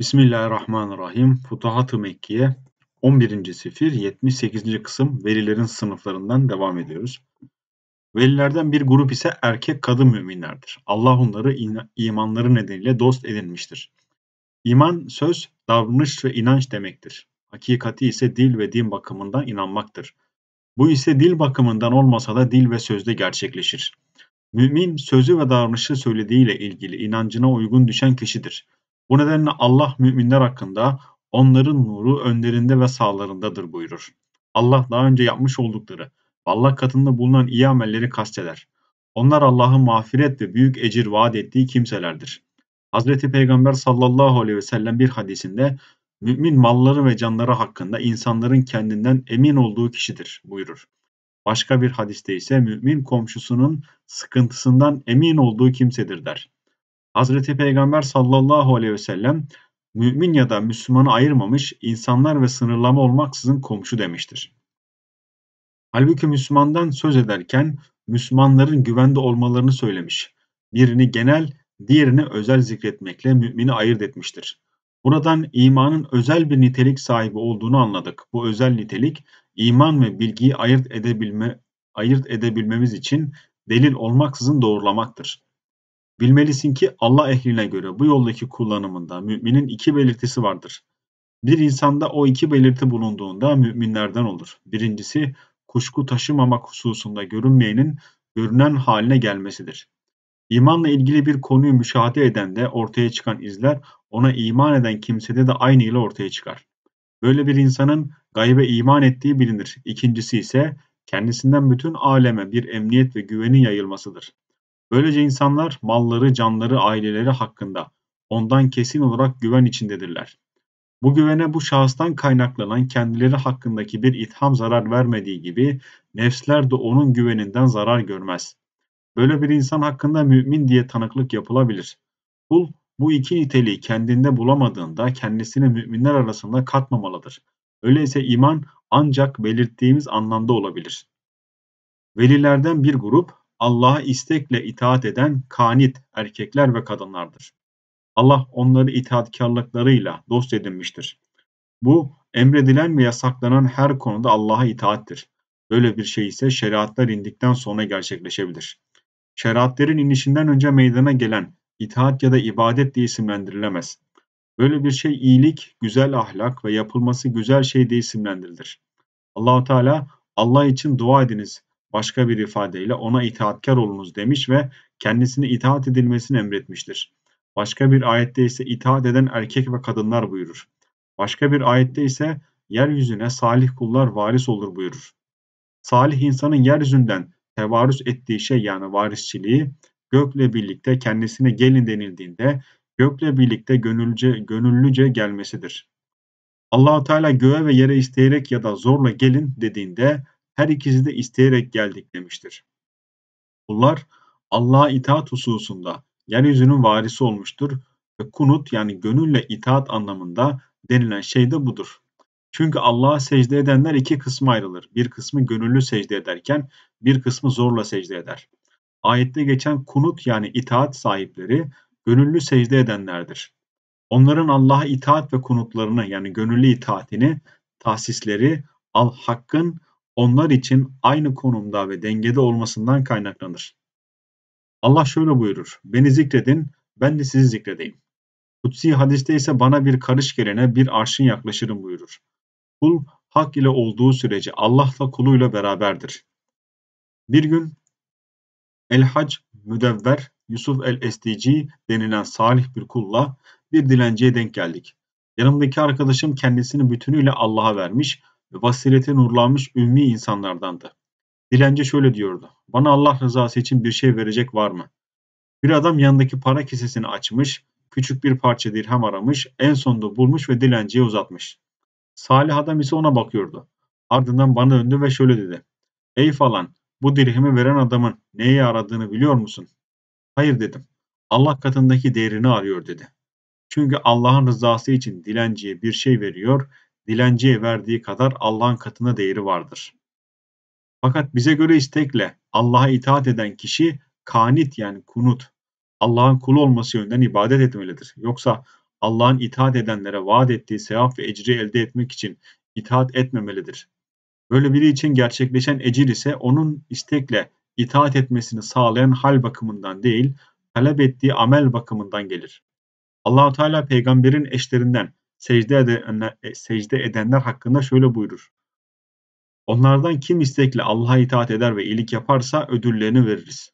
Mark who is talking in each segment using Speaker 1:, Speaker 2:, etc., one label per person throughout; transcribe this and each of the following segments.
Speaker 1: Bismillahirrahmanirrahim. Futuhat-ı Mekkiye 11. sefir 78. kısım velilerin sınıflarından devam ediyoruz. Velilerden bir grup ise erkek kadın müminlerdir. Allah onları imanları nedeniyle dost edinmiştir. İman söz, davranış ve inanç demektir. Hakikati ise dil ve din bakımından inanmaktır. Bu ise dil bakımından olmasa da dil ve sözde gerçekleşir. Mümin sözü ve davranışı söylediğiyle ilgili inancına uygun düşen kişidir.'' Bu nedenle Allah müminler hakkında onların nuru önlerinde ve sağlarındadır buyurur. Allah daha önce yapmış oldukları Allah katında bulunan iyi amelleri kasteder. Onlar Allah'ın mağfiret ve büyük ecir vaat ettiği kimselerdir. Hazreti Peygamber sallallahu aleyhi ve sellem bir hadisinde mümin malları ve canları hakkında insanların kendinden emin olduğu kişidir buyurur. Başka bir hadiste ise mümin komşusunun sıkıntısından emin olduğu kimsedir der. Hazreti Peygamber sallallahu aleyhi ve sellem mümin ya da Müslümanı ayırmamış, insanlar ve sınırlama olmaksızın komşu demiştir. Halbuki Müslümandan söz ederken Müslümanların güvende olmalarını söylemiş. Birini genel, diğerini özel zikretmekle mümini ayırt etmiştir. Buradan imanın özel bir nitelik sahibi olduğunu anladık. Bu özel nitelik iman ve bilgiyi ayırt edebilme ayırt edebilmemiz için delil olmaksızın doğrulamaktır. Bilmelisin ki Allah ehline göre bu yoldaki kullanımında müminin iki belirtisi vardır. Bir insanda o iki belirti bulunduğunda müminlerden olur. Birincisi kuşku taşımamak hususunda görünmeyenin görünen haline gelmesidir. İmanla ilgili bir konuyu müşahede eden de ortaya çıkan izler ona iman eden kimsede de aynı ile ortaya çıkar. Böyle bir insanın gaybe iman ettiği bilinir. İkincisi ise kendisinden bütün aleme bir emniyet ve güvenin yayılmasıdır. Böylece insanlar malları, canları, aileleri hakkında ondan kesin olarak güven içindedirler. Bu güvene bu şahıstan kaynaklanan kendileri hakkındaki bir itham zarar vermediği gibi nefsler de onun güveninden zarar görmez. Böyle bir insan hakkında mümin diye tanıklık yapılabilir. Kul bu iki niteliği kendinde bulamadığında kendisini müminler arasında katmamalıdır. Öyleyse iman ancak belirttiğimiz anlamda olabilir. Velilerden bir grup Allah'a istekle itaat eden kanit erkekler ve kadınlardır. Allah onları itaatkarlıklarıyla dost edinmiştir. Bu emredilen ve yasaklanan her konuda Allah'a itaattir. Böyle bir şey ise şeriatlar indikten sonra gerçekleşebilir. Şeriatların inişinden önce meydana gelen itaat ya da ibadet diye isimlendirilemez. Böyle bir şey iyilik, güzel ahlak ve yapılması güzel şey diye isimlendirilir. Allahu Teala Allah için dua ediniz başka bir ifadeyle ona itaatkar olunuz demiş ve kendisine itaat edilmesini emretmiştir. Başka bir ayette ise itaat eden erkek ve kadınlar buyurur. Başka bir ayette ise yeryüzüne salih kullar varis olur buyurur. Salih insanın yeryüzünden tevarüs ettiği şey yani varisçiliği gökle birlikte kendisine gelin denildiğinde gökle birlikte gönülce, gönüllüce gelmesidir. allah Teala göğe ve yere isteyerek ya da zorla gelin dediğinde her ikisi de isteyerek geldik demiştir. Kullar Allah'a itaat hususunda yeryüzünün varisi olmuştur ve kunut yani gönülle itaat anlamında denilen şey de budur. Çünkü Allah'a secde edenler iki kısma ayrılır. Bir kısmı gönüllü secde ederken bir kısmı zorla secde eder. Ayette geçen kunut yani itaat sahipleri gönüllü secde edenlerdir. Onların Allah'a itaat ve kunutlarını yani gönüllü itaatini, tahsisleri, al hakkın onlar için aynı konumda ve dengede olmasından kaynaklanır. Allah şöyle buyurur. Beni zikredin, ben de sizi zikredeyim. Kutsi hadiste ise bana bir karış gelene bir arşın yaklaşırım buyurur. Kul hak ile olduğu sürece Allah'la kuluyla beraberdir. Bir gün El-Hac Müdevver Yusuf el-Estici denilen salih bir kulla bir dilenciye denk geldik. Yanımdaki arkadaşım kendisini bütünüyle Allah'a vermiş, Vasireti nurlanmış ümmi insanlardandı. Dilenci şöyle diyordu. Bana Allah rızası için bir şey verecek var mı? Bir adam yanındaki para kesesini açmış, küçük bir parça dirhem aramış, en sonunda bulmuş ve dilenciye uzatmış. Salih adam ise ona bakıyordu. Ardından bana döndü ve şöyle dedi. Ey falan, bu dirhemi veren adamın neyi aradığını biliyor musun? Hayır dedim. Allah katındaki değerini arıyor dedi. Çünkü Allah'ın rızası için dilenciye bir şey veriyor, dilenciye verdiği kadar Allah'ın katına değeri vardır. Fakat bize göre istekle Allah'a itaat eden kişi kanit yani kunut, Allah'ın kulu olması yönden ibadet etmelidir. Yoksa Allah'ın itaat edenlere vaat ettiği sevap ve ecri elde etmek için itaat etmemelidir. Böyle biri için gerçekleşen ecir ise onun istekle itaat etmesini sağlayan hal bakımından değil, talep ettiği amel bakımından gelir. allah Teala peygamberin eşlerinden secde, edenler, e, secde edenler hakkında şöyle buyurur. Onlardan kim istekle Allah'a itaat eder ve iyilik yaparsa ödüllerini veririz.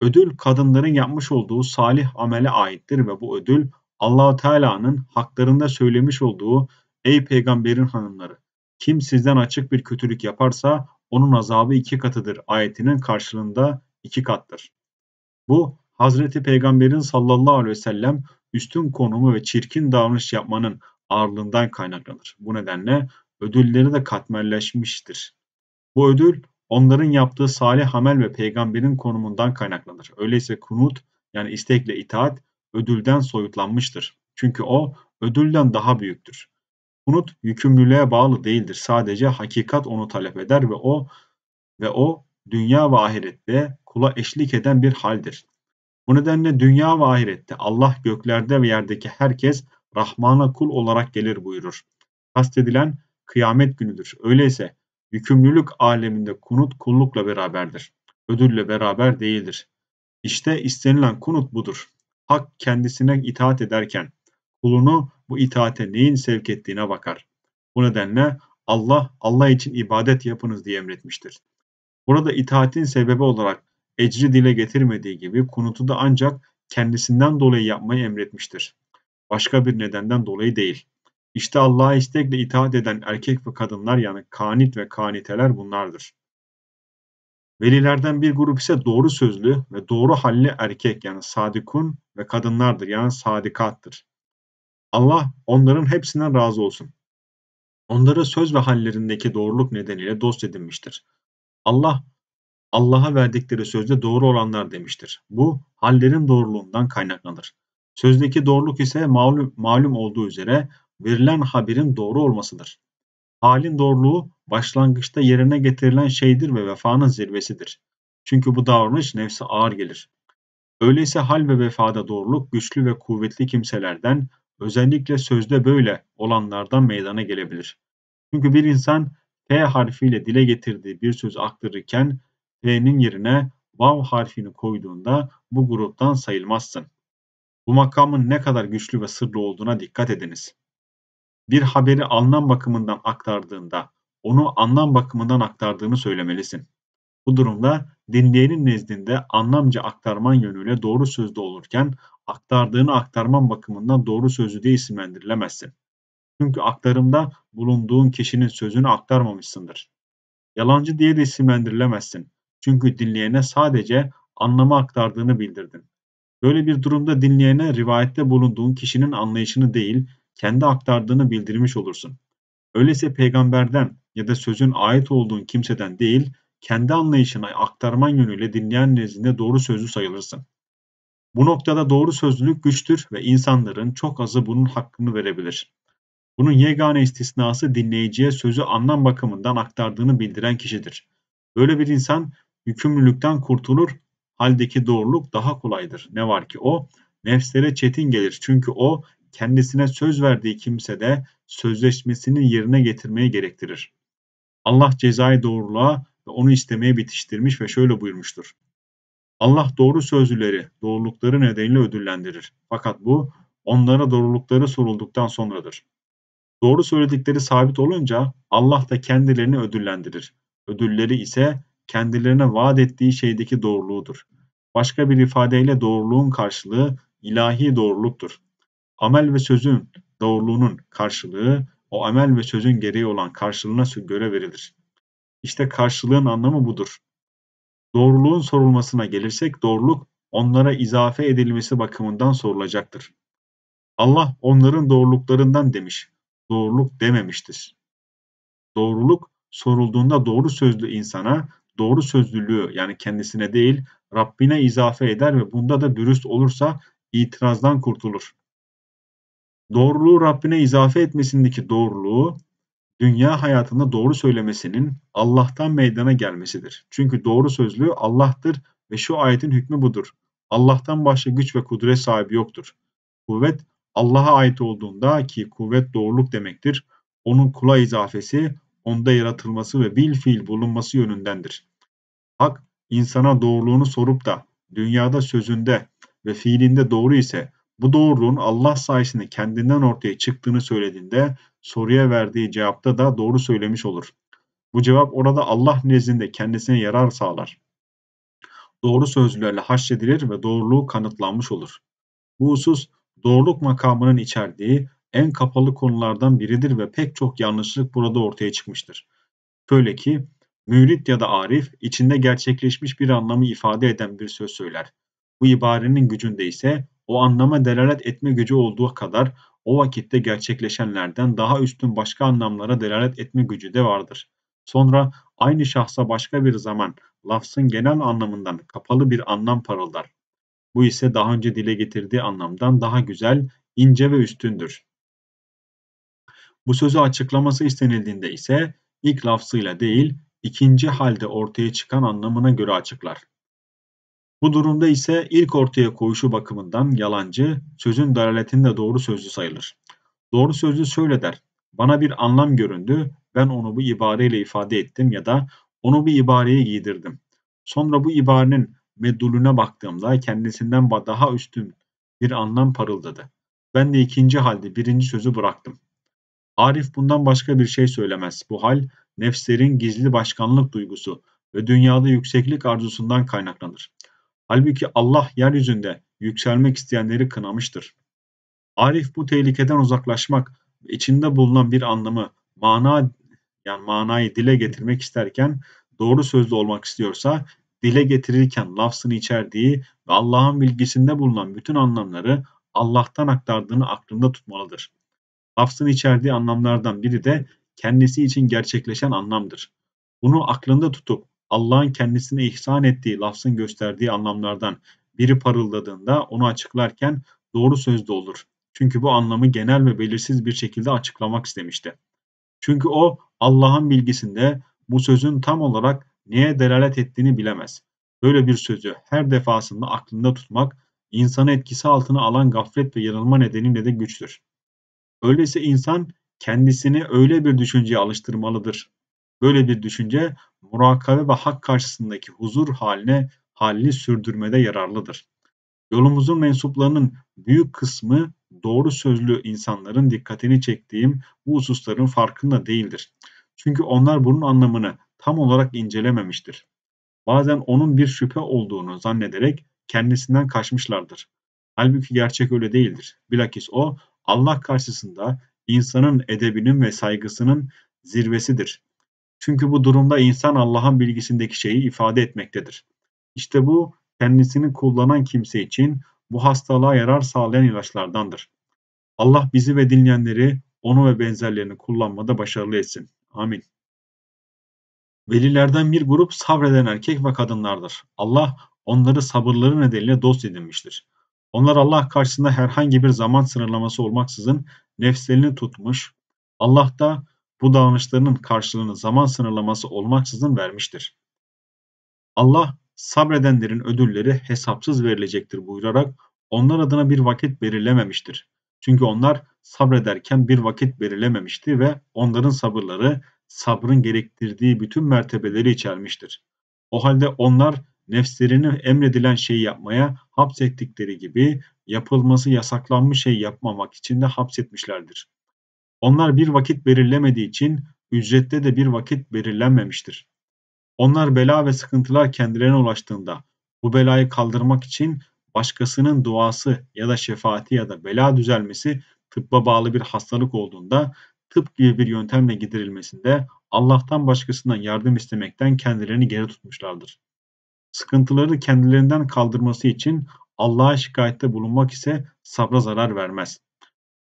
Speaker 1: Ödül kadınların yapmış olduğu salih amele aittir ve bu ödül Allahu Teala'nın haklarında söylemiş olduğu ey peygamberin hanımları kim sizden açık bir kötülük yaparsa onun azabı iki katıdır ayetinin karşılığında iki kattır. Bu Hazreti Peygamberin sallallahu aleyhi ve sellem üstün konumu ve çirkin davranış yapmanın ağırlığından kaynaklanır. Bu nedenle ödülleri de katmerleşmiştir. Bu ödül onların yaptığı salih hamel ve peygamberin konumundan kaynaklanır. Öyleyse kunut yani istekle itaat ödülden soyutlanmıştır. Çünkü o ödülden daha büyüktür. Kunut yükümlülüğe bağlı değildir. Sadece hakikat onu talep eder ve o ve o dünya ve ahirette kula eşlik eden bir haldir. Bu nedenle dünya ve ahirette Allah göklerde ve yerdeki herkes Rahman'a kul olarak gelir buyurur. Kastedilen kıyamet günüdür. Öyleyse yükümlülük aleminde kunut kullukla beraberdir. Ödülle beraber değildir. İşte istenilen kunut budur. Hak kendisine itaat ederken kulunu bu itaate neyin sevk ettiğine bakar. Bu nedenle Allah Allah için ibadet yapınız diye emretmiştir. Burada itaatin sebebi olarak ecri dile getirmediği gibi kunutu da ancak kendisinden dolayı yapmayı emretmiştir. Başka bir nedenden dolayı değil. İşte Allah'a istekle itaat eden erkek ve kadınlar yani kanit ve kaniteler bunlardır. Velilerden bir grup ise doğru sözlü ve doğru halli erkek yani sadikun ve kadınlardır yani sadikattır. Allah onların hepsinden razı olsun. Onları söz ve hallerindeki doğruluk nedeniyle dost edinmiştir. Allah Allah'a verdikleri sözde doğru olanlar demiştir. Bu hallerin doğruluğundan kaynaklanır. Sözdeki doğruluk ise malum, malum olduğu üzere verilen haberin doğru olmasıdır. Halin doğruluğu başlangıçta yerine getirilen şeydir ve vefanın zirvesidir. Çünkü bu davranış nefse ağır gelir. Öyleyse hal ve vefada doğruluk güçlü ve kuvvetli kimselerden, özellikle sözde böyle olanlardan meydana gelebilir. Çünkü bir insan P harfiyle dile getirdiği bir söz aktarırken T'nin yerine vav harfini koyduğunda bu gruptan sayılmazsın. Bu makamın ne kadar güçlü ve sırlı olduğuna dikkat ediniz. Bir haberi anlam bakımından aktardığında onu anlam bakımından aktardığını söylemelisin. Bu durumda dinleyenin nezdinde anlamca aktarman yönüyle doğru sözde olurken aktardığını aktarman bakımından doğru sözü diye isimlendirilemezsin. Çünkü aktarımda bulunduğun kişinin sözünü aktarmamışsındır. Yalancı diye de isimlendirilemezsin. Çünkü dinleyene sadece anlamı aktardığını bildirdin. Böyle bir durumda dinleyene rivayette bulunduğun kişinin anlayışını değil, kendi aktardığını bildirmiş olursun. Öyleyse peygamberden ya da sözün ait olduğun kimseden değil, kendi anlayışına aktarman yönüyle dinleyen nezdinde doğru sözlü sayılırsın. Bu noktada doğru sözlülük güçtür ve insanların çok azı bunun hakkını verebilir. Bunun yegane istisnası dinleyiciye sözü anlam bakımından aktardığını bildiren kişidir. Böyle bir insan yükümlülükten kurtulur haldeki doğruluk daha kolaydır. Ne var ki o nefslere çetin gelir çünkü o kendisine söz verdiği kimse de sözleşmesini yerine getirmeye gerektirir. Allah cezayı doğruluğa ve onu istemeye bitiştirmiş ve şöyle buyurmuştur. Allah doğru sözlüleri, doğrulukları nedeniyle ödüllendirir. Fakat bu onlara doğrulukları sorulduktan sonradır. Doğru söyledikleri sabit olunca Allah da kendilerini ödüllendirir. Ödülleri ise kendilerine vaat ettiği şeydeki doğruluğudur. Başka bir ifadeyle doğruluğun karşılığı ilahi doğruluktur. Amel ve sözün doğruluğunun karşılığı o amel ve sözün gereği olan karşılığına göre verilir. İşte karşılığın anlamı budur. Doğruluğun sorulmasına gelirsek doğruluk onlara izafe edilmesi bakımından sorulacaktır. Allah onların doğruluklarından demiş, doğruluk dememiştir. Doğruluk sorulduğunda doğru sözlü insana doğru sözlülüğü yani kendisine değil Rabbine izafe eder ve bunda da dürüst olursa itirazdan kurtulur. Doğruluğu Rabbine izafe etmesindeki doğruluğu dünya hayatında doğru söylemesinin Allah'tan meydana gelmesidir. Çünkü doğru sözlü Allah'tır ve şu ayetin hükmü budur. Allah'tan başka güç ve kudret sahibi yoktur. Kuvvet Allah'a ait olduğunda ki kuvvet doğruluk demektir. Onun kula izafesi onda yaratılması ve bil fiil bulunması yönündendir. Hak, insana doğruluğunu sorup da dünyada sözünde ve fiilinde doğru ise bu doğruluğun Allah sayesinde kendinden ortaya çıktığını söylediğinde soruya verdiği cevapta da doğru söylemiş olur. Bu cevap orada Allah nezdinde kendisine yarar sağlar. Doğru sözlerle haşredilir ve doğruluğu kanıtlanmış olur. Bu husus doğruluk makamının içerdiği en kapalı konulardan biridir ve pek çok yanlışlık burada ortaya çıkmıştır. Böyle ki mürit ya da arif içinde gerçekleşmiş bir anlamı ifade eden bir söz söyler. Bu ibarenin gücünde ise o anlama delalet etme gücü olduğu kadar o vakitte gerçekleşenlerden daha üstün başka anlamlara delalet etme gücü de vardır. Sonra aynı şahsa başka bir zaman lafzın genel anlamından kapalı bir anlam parıldar. Bu ise daha önce dile getirdiği anlamdan daha güzel, ince ve üstündür. Bu sözü açıklaması istenildiğinde ise ilk lafzıyla değil, ikinci halde ortaya çıkan anlamına göre açıklar. Bu durumda ise ilk ortaya koyuşu bakımından yalancı, sözün dalaletinde doğru sözlü sayılır. Doğru sözlü şöyle der, bana bir anlam göründü, ben onu bu ibareyle ifade ettim ya da onu bir ibareye giydirdim. Sonra bu ibarenin medulüne baktığımda kendisinden daha üstün bir anlam parıldadı. Ben de ikinci halde birinci sözü bıraktım. Arif bundan başka bir şey söylemez. Bu hal nefslerin gizli başkanlık duygusu ve dünyada yükseklik arzusundan kaynaklanır. Halbuki Allah yeryüzünde yükselmek isteyenleri kınamıştır. Arif bu tehlikeden uzaklaşmak ve içinde bulunan bir anlamı, mana yani manayı dile getirmek isterken doğru sözlü olmak istiyorsa dile getirirken lafzını içerdiği ve Allah'ın bilgisinde bulunan bütün anlamları Allah'tan aktardığını aklında tutmalıdır. Lafzın içerdiği anlamlardan biri de kendisi için gerçekleşen anlamdır. Bunu aklında tutup Allah'ın kendisine ihsan ettiği lafzın gösterdiği anlamlardan biri parıldadığında onu açıklarken doğru sözde olur. Çünkü bu anlamı genel ve belirsiz bir şekilde açıklamak istemişti. Çünkü o Allah'ın bilgisinde bu sözün tam olarak neye delalet ettiğini bilemez. Böyle bir sözü her defasında aklında tutmak insanı etkisi altına alan gaflet ve yanılma nedeniyle de güçtür. Öyleyse insan kendisini öyle bir düşünceye alıştırmalıdır. Böyle bir düşünce murakabe ve hak karşısındaki huzur haline halini sürdürmede yararlıdır. Yolumuzun mensuplarının büyük kısmı doğru sözlü insanların dikkatini çektiğim bu hususların farkında değildir. Çünkü onlar bunun anlamını tam olarak incelememiştir. Bazen onun bir şüphe olduğunu zannederek kendisinden kaçmışlardır. Halbuki gerçek öyle değildir. Bilakis o Allah karşısında insanın edebinin ve saygısının zirvesidir. Çünkü bu durumda insan Allah'ın bilgisindeki şeyi ifade etmektedir. İşte bu kendisini kullanan kimse için bu hastalığa yarar sağlayan ilaçlardandır. Allah bizi ve dinleyenleri onu ve benzerlerini kullanmada başarılı etsin. Amin. Velilerden bir grup sabreden erkek ve kadınlardır. Allah onları sabırları nedeniyle dost edinmiştir. Onlar Allah karşısında herhangi bir zaman sınırlaması olmaksızın nefslerini tutmuş, Allah da bu davranışlarının karşılığını zaman sınırlaması olmaksızın vermiştir. Allah sabredenlerin ödülleri hesapsız verilecektir buyurarak onlar adına bir vakit belirlememiştir. Çünkü onlar sabrederken bir vakit belirlememişti ve onların sabırları sabrın gerektirdiği bütün mertebeleri içermiştir. O halde onlar nefslerine emredilen şeyi yapmaya hapsettikleri gibi yapılması yasaklanmış şey yapmamak için de hapsetmişlerdir. Onlar bir vakit belirlemediği için ücrette de bir vakit belirlenmemiştir. Onlar bela ve sıkıntılar kendilerine ulaştığında bu belayı kaldırmak için başkasının duası ya da şefaati ya da bela düzelmesi tıbba bağlı bir hastalık olduğunda tıp gibi bir yöntemle giderilmesinde Allah'tan başkasından yardım istemekten kendilerini geri tutmuşlardır. Sıkıntıları kendilerinden kaldırması için Allah'a şikayette bulunmak ise sabra zarar vermez.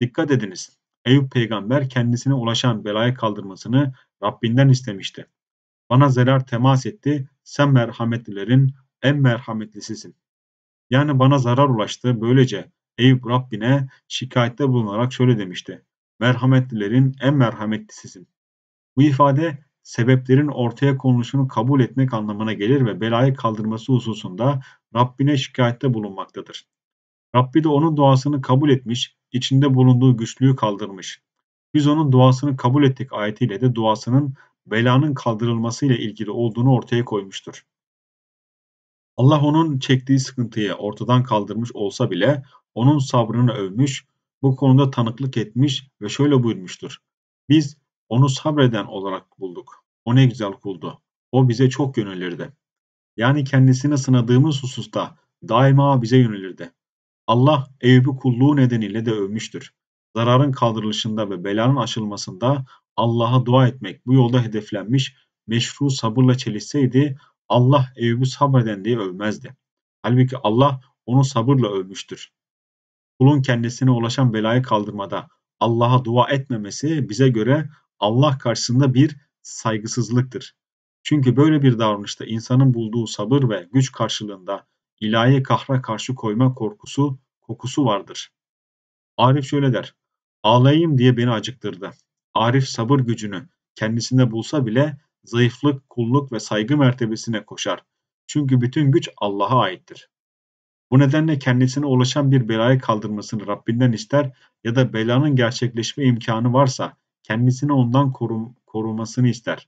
Speaker 1: Dikkat ediniz. Eyüp peygamber kendisine ulaşan belaya kaldırmasını Rabbinden istemişti. Bana zarar temas etti. Sen merhametlilerin en merhametlisisin. Yani bana zarar ulaştı. Böylece Eyüp Rabbine şikayette bulunarak şöyle demişti. Merhametlilerin en merhametlisisin. Bu ifade sebeplerin ortaya konuluşunu kabul etmek anlamına gelir ve belayı kaldırması hususunda Rabbine şikayette bulunmaktadır. Rabbi de onun duasını kabul etmiş, içinde bulunduğu güçlüğü kaldırmış. Biz onun duasını kabul ettik ayetiyle de duasının belanın kaldırılmasıyla ilgili olduğunu ortaya koymuştur. Allah onun çektiği sıkıntıyı ortadan kaldırmış olsa bile onun sabrını övmüş, bu konuda tanıklık etmiş ve şöyle buyurmuştur. Biz onu sabreden olarak bulduk. O ne güzel kuldu. O bize çok yönelirdi. Yani kendisini sınadığımız hususta daima bize yönelirdi. Allah Eyüp'ü kulluğu nedeniyle de övmüştür. Zararın kaldırılışında ve belanın aşılmasında Allah'a dua etmek bu yolda hedeflenmiş meşru sabırla çelişseydi Allah Eyüp'ü sabreden diye övmezdi. Halbuki Allah onu sabırla övmüştür. Kulun kendisine ulaşan belayı kaldırmada Allah'a dua etmemesi bize göre Allah karşısında bir saygısızlıktır. Çünkü böyle bir davranışta insanın bulduğu sabır ve güç karşılığında ilahi kahra karşı koyma korkusu, kokusu vardır. Arif şöyle der, ağlayayım diye beni acıktırdı. Arif sabır gücünü kendisinde bulsa bile zayıflık, kulluk ve saygı mertebesine koşar. Çünkü bütün güç Allah'a aittir. Bu nedenle kendisine ulaşan bir belayı kaldırmasını Rabbinden ister ya da belanın gerçekleşme imkanı varsa kendisini ondan korum, korumasını ister.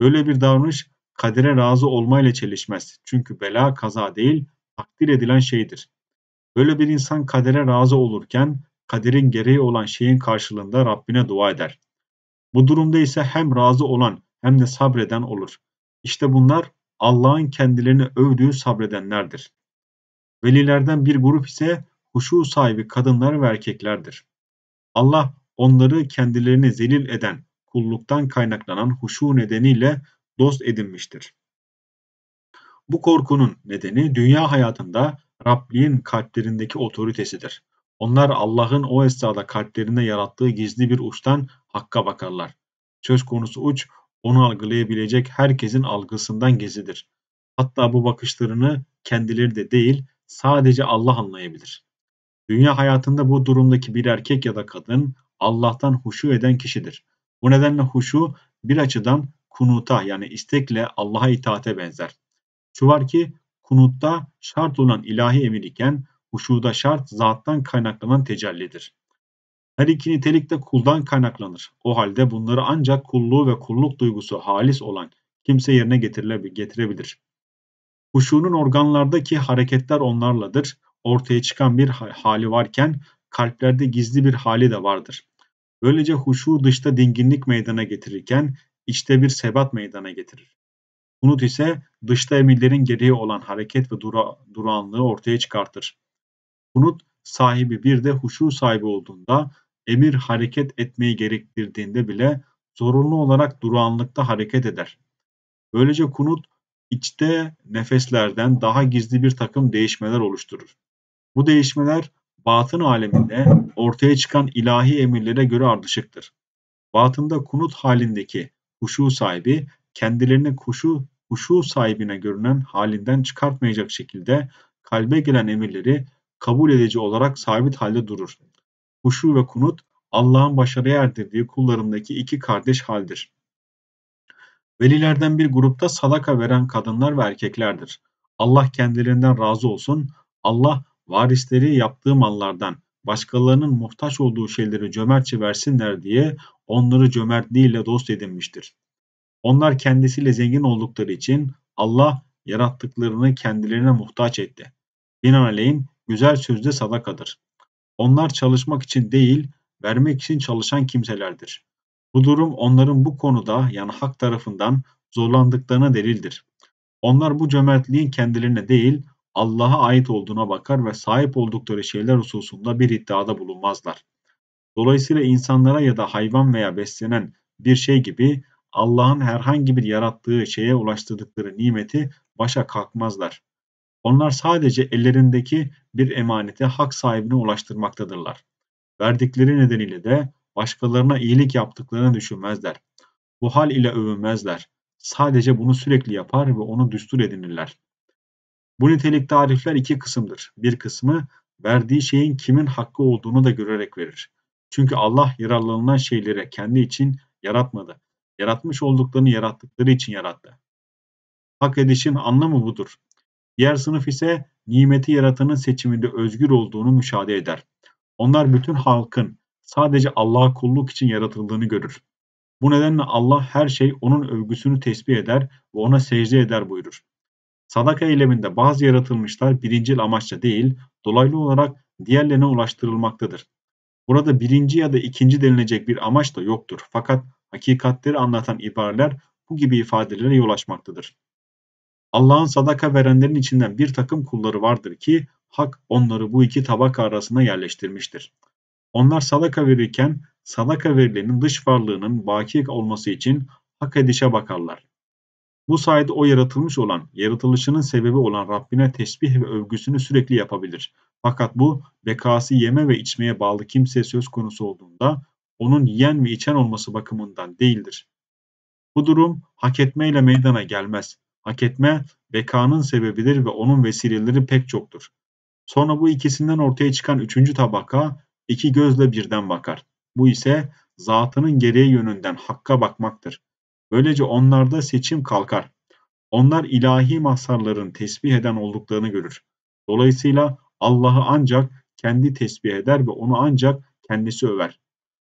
Speaker 1: Böyle bir davranış kadere razı olmayla çelişmez. Çünkü bela kaza değil, takdir edilen şeydir. Böyle bir insan kadere razı olurken kaderin gereği olan şeyin karşılığında Rabbine dua eder. Bu durumda ise hem razı olan hem de sabreden olur. İşte bunlar Allah'ın kendilerini övdüğü sabredenlerdir. Velilerden bir grup ise huşu sahibi kadınlar ve erkeklerdir. Allah onları kendilerini zelil eden kulluktan kaynaklanan huşu nedeniyle dost edinmiştir. Bu korkunun nedeni dünya hayatında Rabliğin kalplerindeki otoritesidir. Onlar Allah'ın o esnada kalplerinde yarattığı gizli bir uçtan hakka bakarlar. Söz konusu uç, onu algılayabilecek herkesin algısından gizlidir. Hatta bu bakışlarını kendileri de değil, sadece Allah anlayabilir. Dünya hayatında bu durumdaki bir erkek ya da kadın Allah'tan huşu eden kişidir. Bu nedenle huşu bir açıdan kunuta yani istekle Allah'a itaate benzer. Şu var ki kunutta şart olan ilahi emir iken huşuda şart zattan kaynaklanan tecellidir. Her iki nitelik de kuldan kaynaklanır. O halde bunları ancak kulluğu ve kulluk duygusu halis olan kimse yerine getirebilir. Huşunun organlardaki hareketler onlarladır. Ortaya çıkan bir hali varken kalplerde gizli bir hali de vardır. Böylece huşu dışta dinginlik meydana getirirken içte bir sebat meydana getirir. Kunut ise dışta emirlerin gereği olan hareket ve dura, duranlığı ortaya çıkartır. Kunut sahibi bir de huşu sahibi olduğunda emir hareket etmeyi gerektirdiğinde bile zorunlu olarak duranlıkta hareket eder. Böylece kunut içte nefeslerden daha gizli bir takım değişmeler oluşturur. Bu değişmeler batın aleminde ortaya çıkan ilahi emirlere göre ardışıktır. Batında kunut halindeki huşu sahibi kendilerini kuşu huşu sahibine görünen halinden çıkartmayacak şekilde kalbe gelen emirleri kabul edici olarak sabit halde durur. Huşu ve kunut Allah'ın başarıya erdirdiği kullarındaki iki kardeş haldir. Velilerden bir grupta sadaka veren kadınlar ve erkeklerdir. Allah kendilerinden razı olsun. Allah varisleri yaptığı mallardan başkalarının muhtaç olduğu şeyleri cömertçe versinler diye onları cömertliğiyle dost edinmiştir. Onlar kendisiyle zengin oldukları için Allah yarattıklarını kendilerine muhtaç etti. Binaenaleyh güzel sözde sadakadır. Onlar çalışmak için değil, vermek için çalışan kimselerdir. Bu durum onların bu konuda yani hak tarafından zorlandıklarına delildir. Onlar bu cömertliğin kendilerine değil, Allah'a ait olduğuna bakar ve sahip oldukları şeyler hususunda bir iddiada bulunmazlar. Dolayısıyla insanlara ya da hayvan veya beslenen bir şey gibi Allah'ın herhangi bir yarattığı şeye ulaştırdıkları nimeti başa kalkmazlar. Onlar sadece ellerindeki bir emaneti hak sahibine ulaştırmaktadırlar. Verdikleri nedeniyle de başkalarına iyilik yaptıklarını düşünmezler. Bu hal ile övünmezler. Sadece bunu sürekli yapar ve onu düstur edinirler. Bu nitelikte arifler iki kısımdır. Bir kısmı verdiği şeyin kimin hakkı olduğunu da görerek verir. Çünkü Allah yararlanılan şeyleri kendi için yaratmadı. Yaratmış olduklarını yarattıkları için yarattı. Hak edişin anlamı budur. Diğer sınıf ise nimeti yaratanın seçiminde özgür olduğunu müşahede eder. Onlar bütün halkın sadece Allah'a kulluk için yaratıldığını görür. Bu nedenle Allah her şey onun övgüsünü tesbih eder ve ona secde eder buyurur. Sadaka eyleminde bazı yaratılmışlar birincil amaçla değil, dolaylı olarak diğerlerine ulaştırılmaktadır. Burada birinci ya da ikinci denilecek bir amaç da yoktur. Fakat hakikatleri anlatan ibareler bu gibi ifadelere yol açmaktadır. Allah'ın sadaka verenlerin içinden bir takım kulları vardır ki hak onları bu iki tabaka arasına yerleştirmiştir. Onlar sadaka verirken sadaka verilenin dış varlığının baki olması için hak edişe bakarlar. Bu sayede o yaratılmış olan, yaratılışının sebebi olan Rabbine tesbih ve övgüsünü sürekli yapabilir. Fakat bu bekası yeme ve içmeye bağlı kimseye söz konusu olduğunda onun yiyen ve içen olması bakımından değildir. Bu durum hak etmeyle meydana gelmez. Hak etme bekanın sebebidir ve onun vesileleri pek çoktur. Sonra bu ikisinden ortaya çıkan üçüncü tabaka iki gözle birden bakar. Bu ise zatının geriye yönünden hakka bakmaktır. Böylece onlarda seçim kalkar. Onlar ilahi mazharların tesbih eden olduklarını görür. Dolayısıyla Allah'ı ancak kendi tesbih eder ve onu ancak kendisi över.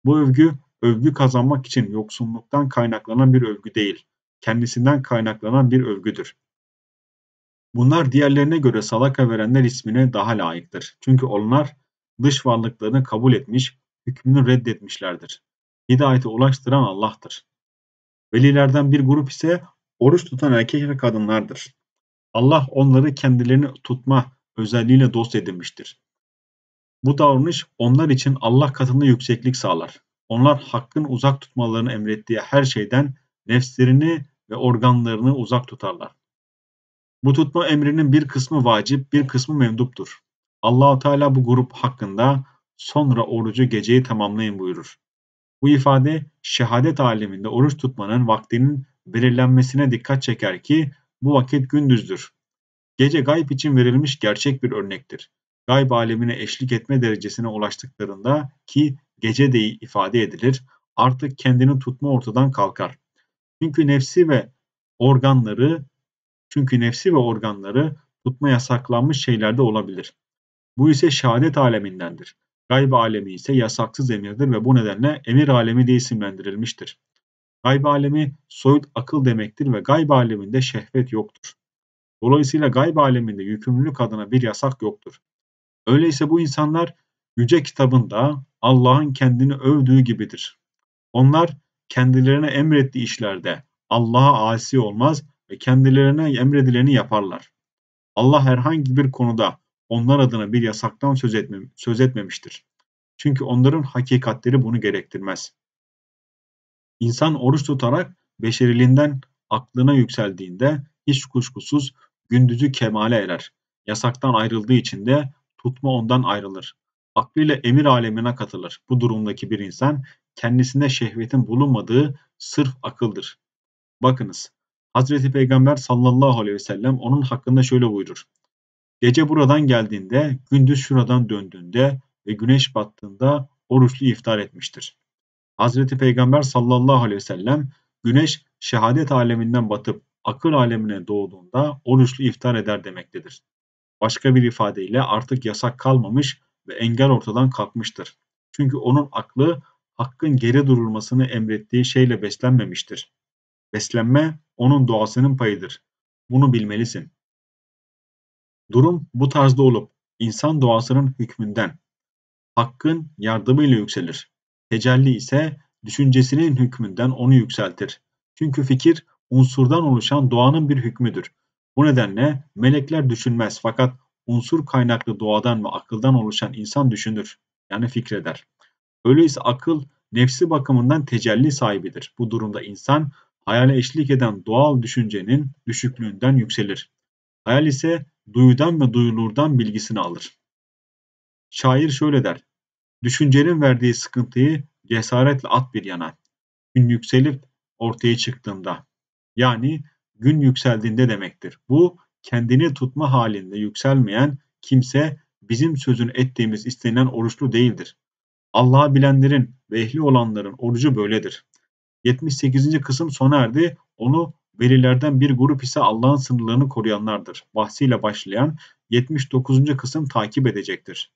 Speaker 1: Bu övgü, övgü kazanmak için yoksunluktan kaynaklanan bir övgü değil, kendisinden kaynaklanan bir övgüdür. Bunlar diğerlerine göre salaka verenler ismine daha layıktır. Çünkü onlar dış varlıklarını kabul etmiş, hükmünü reddetmişlerdir. Hidayete ulaştıran Allah'tır. Velilerden bir grup ise oruç tutan erkek ve kadınlardır. Allah onları kendilerini tutma özelliğiyle dost edinmiştir. Bu davranış onlar için Allah katında yükseklik sağlar. Onlar hakkın uzak tutmalarını emrettiği her şeyden nefslerini ve organlarını uzak tutarlar. Bu tutma emrinin bir kısmı vacip, bir kısmı mevduptur. Allahu Teala bu grup hakkında sonra orucu geceyi tamamlayın buyurur. Bu ifade şehadet aleminde oruç tutmanın vaktinin belirlenmesine dikkat çeker ki bu vakit gündüzdür. Gece gayb için verilmiş gerçek bir örnektir. Gayb alemine eşlik etme derecesine ulaştıklarında ki gece de ifade edilir, artık kendini tutma ortadan kalkar. Çünkü nefsi ve organları çünkü nefsi ve organları tutma yasaklanmış şeylerde olabilir. Bu ise şehadet alemindendir. Gayb alemi ise yasaksız emirdir ve bu nedenle emir alemi diye isimlendirilmiştir. Gayb alemi soyut akıl demektir ve gayb aleminde şehvet yoktur. Dolayısıyla gayb aleminde yükümlülük adına bir yasak yoktur. Öyleyse bu insanlar yüce kitabında Allah'ın kendini övdüğü gibidir. Onlar kendilerine emrettiği işlerde Allah'a asi olmaz ve kendilerine emredileni yaparlar. Allah herhangi bir konuda onlar adına bir yasaktan söz, etme, söz etmemiştir. Çünkü onların hakikatleri bunu gerektirmez. İnsan oruç tutarak beşeriliğinden aklına yükseldiğinde hiç kuşkusuz gündüzü kemale erer. Yasaktan ayrıldığı için de tutma ondan ayrılır. Aklıyla emir alemine katılır. Bu durumdaki bir insan kendisinde şehvetin bulunmadığı sırf akıldır. Bakınız, Hazreti Peygamber sallallahu aleyhi ve sellem onun hakkında şöyle buyurur. Gece buradan geldiğinde, gündüz şuradan döndüğünde ve güneş battığında oruçlu iftar etmiştir. Hazreti Peygamber sallallahu aleyhi ve sellem güneş şehadet aleminden batıp akıl alemine doğduğunda oruçlu iftar eder demektedir. Başka bir ifadeyle artık yasak kalmamış ve engel ortadan kalkmıştır. Çünkü onun aklı hakkın geri durulmasını emrettiği şeyle beslenmemiştir. Beslenme onun doğasının payıdır. Bunu bilmelisin. Durum bu tarzda olup insan doğasının hükmünden, hakkın yardımıyla yükselir. Tecelli ise düşüncesinin hükmünden onu yükseltir. Çünkü fikir unsurdan oluşan doğanın bir hükmüdür. Bu nedenle melekler düşünmez fakat unsur kaynaklı doğadan ve akıldan oluşan insan düşünür. Yani fikreder. Öyleyse akıl nefsi bakımından tecelli sahibidir. Bu durumda insan hayale eşlik eden doğal düşüncenin düşüklüğünden yükselir. Hayal ise duyudan ve duyulurdan bilgisini alır. Şair şöyle der. Düşüncenin verdiği sıkıntıyı cesaretle at bir yana. Gün yükselip ortaya çıktığında. Yani gün yükseldiğinde demektir. Bu kendini tutma halinde yükselmeyen kimse bizim sözünü ettiğimiz istenilen oruçlu değildir. Allah'ı bilenlerin ve ehli olanların orucu böyledir. 78. kısım sona erdi. Onu Velilerden bir grup ise Allah'ın sınırlarını koruyanlardır. Bahsiyle başlayan 79. kısım takip edecektir.